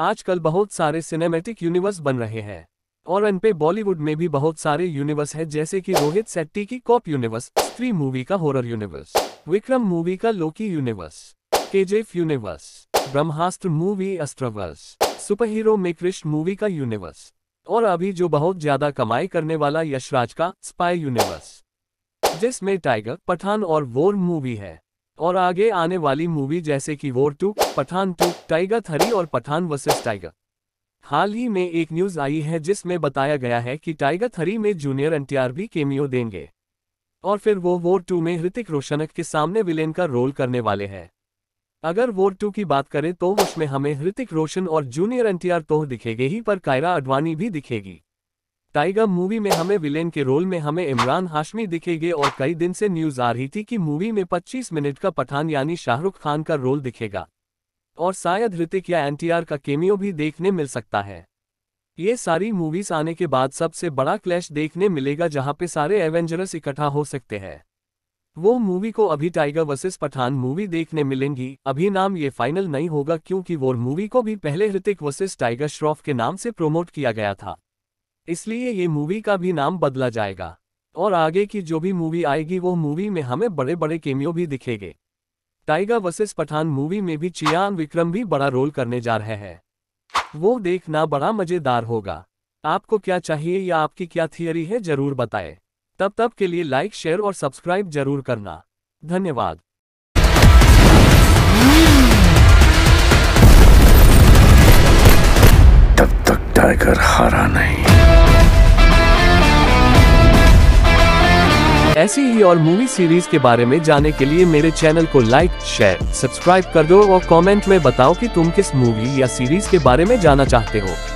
आजकल बहुत सारे सिनेमैटिक यूनिवर्स बन रहे हैं और इनपे पे बॉलीवुड में भी बहुत सारे यूनिवर्स है जैसे कि रोहित सेट्टी की कॉप यूनिवर्स स्त्री मूवी का हॉरर यूनिवर्स विक्रम मूवी का Loki universe KGF universe Brahmastra movie Astraverse superhero hero में कृष्ण मूवी का यूनिवर्स और अभी जो बहुत ज्यादा कमाई करने वाला यशराज का स्पाई यूनिवर्स जिसमें टाइगर पठान और वोर मूवी है और आगे आने वाली मूवी जैसे कि War two Pathaan two Tiger three और पठान वर्सेस टाइगर हाल ही में एक न्यूज आई है जिसमें बताया गया है कि टाइगर थरी में जूनियर एनटीआर भी केमियो देंगे और फिर वो वोर टू में हृतिक रोशनक के सामने विलेन का रोल करने वाले हैं अगर वोर टू की बात करें तो उसमें हमें हृतिक रोशन और जूनियर एनटीआर तो दिखेगी ही पर कायरा अडवाणी भी दिखेगी टाइगर मूवी में हमें विलेन के रोल में हमें इमरान हाशमी दिखेंगे और कई दिन से न्यूज आ रही थी कि मूवी में 25 मिनट का पठान यानी शाहरुख खान का रोल दिखेगा और शायद ऋतिक या एनटीआर का केमियो भी देखने मिल सकता है ये सारी मूवीज आने के बाद सबसे बड़ा क्लैश देखने मिलेगा जहां पे सारे एवेंजरस इकट्ठा हो सकते हैं वो मूवी को अभी टाइगर वर्सेस पठान मूवी देखने मिलेंगी अभी नाम ये फाइनल नहीं होगा क्योंकि वो मूवी को भी पहले ऋतिक वर्सेस टाइगर श्रॉफ के नाम से प्रोमोट किया गया था इसलिए ये मूवी का भी नाम बदला जाएगा और आगे की जो भी मूवी आएगी वो मूवी में हमें बड़े बड़े केमियो भी दिखेंगे टाइगर वर्सेस पठान मूवी में भी चियान विक्रम भी बड़ा रोल करने जा रहे हैं वो देखना बड़ा मज़ेदार होगा आपको क्या चाहिए या आपकी क्या थियरी है जरूर बताएं तब तब के लिए लाइक शेयर और सब्सक्राइब जरूर करना धन्यवाद टाइगर हारा नहीं ऐसी ही और मूवी सीरीज के बारे में जानने के लिए मेरे चैनल को लाइक शेयर सब्सक्राइब कर दो और कमेंट में बताओ कि तुम किस मूवी या सीरीज के बारे में जानना चाहते हो